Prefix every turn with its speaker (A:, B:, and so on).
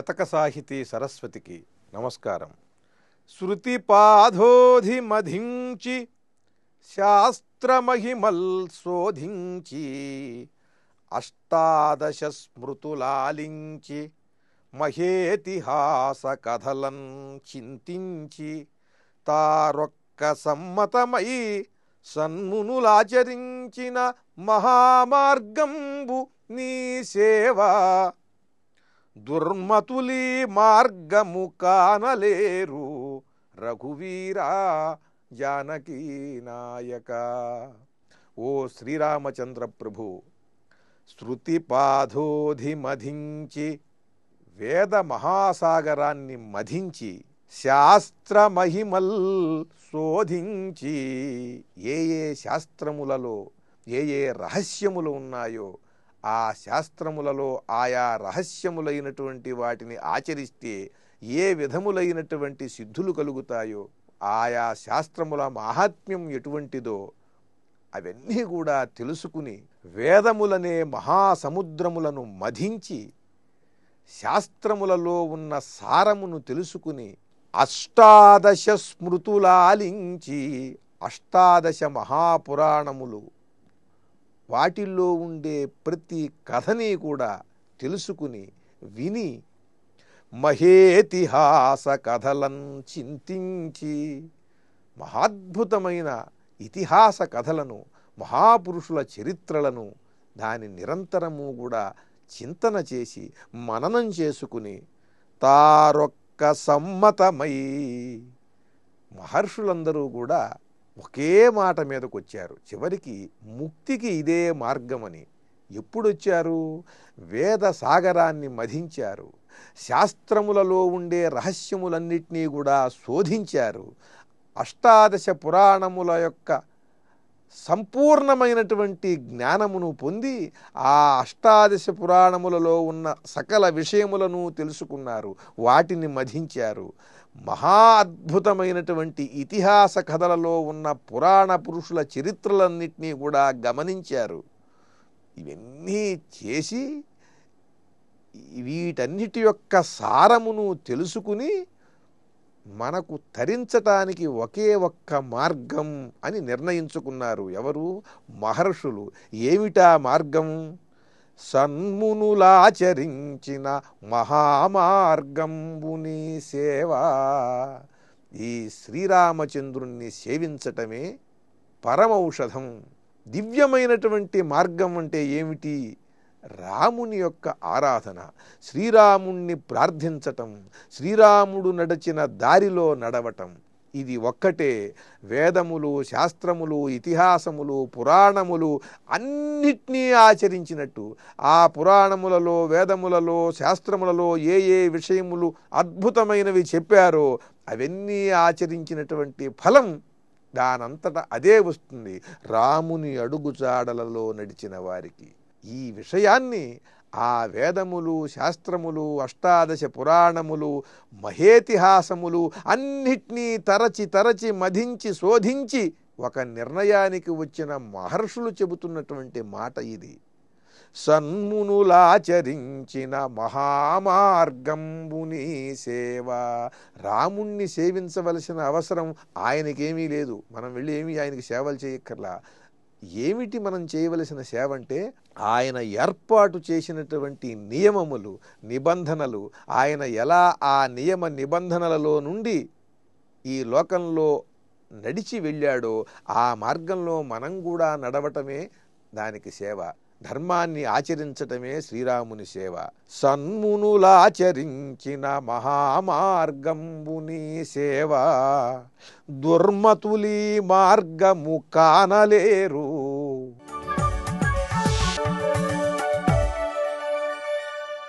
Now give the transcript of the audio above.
A: శతక సాహితీ సరస్వతికి నమస్కారం శృతి పాధోధి మధించి శాస్త్రమహిమల్ శోధించి అష్టాదశ స్మృతులాలించి మహేతిహాస కథలం చింతించి తారొక్క సమ్మతమై సన్మునులాచరించిన మహామార్గంబు నీ సేవా దుర్మతులి మార్గము కానలేరు రఘువీరా జానకీ నాయక ఓ శ్రీరామచంద్ర ప్రభు శృతి మధించి వేద మహాసాగరాన్ని మధించి శాస్త్రమహిమల్ శోధించి ఏ ఏ శాస్త్రములలో ఏ ఏ రహస్యములు ఉన్నాయో ఆ శాస్త్రములలో ఆయా రహస్యములైనటువంటి వాటిని ఆచరిస్తే ఏ విధములైనటువంటి సిద్ధులు కలుగుతాయో ఆయా శాస్త్రముల మహాత్మ్యం ఎటువంటిదో అవన్నీ కూడా తెలుసుకుని వేదములనే మహాసముద్రములను మధించి శాస్త్రములలో ఉన్న సారమును తెలుసుకుని అష్టాదశ స్మృతులాలించి అష్టాదశ మహాపురాణములు వాటిల్లో ఉండే ప్రతి కథని కూడా తెలుసుకుని విని మహేతిహాస కథలన్ చింతించి మహాద్భుతమైన ఇతిహాస కథలను మహాపురుషుల చరిత్రలను దాని నిరంతరము కూడా చింతన చేసి మననం చేసుకుని తారొక్క సమ్మతమై మహర్షులందరూ కూడా ఒకే మాట మీదకు వచ్చారు చివరికి ముక్తికి ఇదే మార్గమని ఎప్పుడొచ్చారు వేద సాగరాన్ని మధించారు శాస్త్రములలో ఉండే రహస్యములన్నిటినీ కూడా శోధించారు అష్టాదశ పురాణముల యొక్క సంపూర్ణమైనటువంటి జ్ఞానమును పొంది ఆ అష్టాదశ పురాణములలో ఉన్న సకల విషయములను తెలుసుకున్నారు వాటిని మధించారు మహా అద్భుతమైనటువంటి ఇతిహాస కథలలో ఉన్న పురాణ పురుషుల చరిత్రలన్నింటినీ కూడా గమనించారు ఇవన్నీ చేసి వీటన్నిటి యొక్క సారమును తెలుసుకుని మనకు తరించటానికి ఒకే ఒక్క మార్గం అని నిర్ణయించుకున్నారు ఎవరు మహర్షులు ఏమిటా మార్గం సన్మునులాచరించిన మహామార్గంబుని సేవ ఈ శ్రీరామచంద్రుణ్ణి సేవించటమే పరమౌషధం దివ్యమైనటువంటి మార్గం అంటే ఏమిటి రాముని యొక్క ఆరాధన శ్రీరాముణ్ణి ప్రార్థించటం శ్రీరాముడు నడిచిన దారిలో నడవటం ఇది ఒక్కటే వేదములు శాస్త్రములు ఇతిహాసములు పురాణములు అన్నిటినీ ఆచరించినట్టు ఆ పురాణములలో వేదములలో శాస్త్రములలో ఏ ఏ విషయములు అద్భుతమైనవి చెప్పారో అవన్నీ ఆచరించినటువంటి ఫలం దానంతట అదే వస్తుంది రాముని అడుగుజాడలలో నడిచిన వారికి ఈ విషయాన్ని ఆ వేదములు శాస్త్రములు అష్టాదశ పురాణములు మహేతిహాసములు అన్నిటినీ తరచి తరచి మధించి శోధించి ఒక నిర్ణయానికి వచ్చిన మహర్షులు చెబుతున్నటువంటి మాట ఇది సన్మునులాచరించిన మహామార్గంబుని సేవ రాముణ్ణి సేవించవలసిన అవసరం ఆయనకేమీ లేదు మనం వెళ్ళి ఏమీ ఆయనకి సేవలు చేయక్కర్లా ఏమిటి మనం చేయవలసిన సేవ అంటే ఆయన ఏర్పాటు చేసినటువంటి నియమములు నిబంధనలు ఆయన ఎలా ఆ నియమ నిబంధనలలో నుండి ఈ లోకంలో నడిచి వెళ్ళాడో ఆ మార్గంలో మనం కూడా నడవటమే దానికి సేవ ధర్మాన్ని ఆచరించటమే శ్రీరాముని సేవ సన్మునులాచరించిన మహామార్గంబుని సేవ దుర్మతులి మార్గము కానలేరు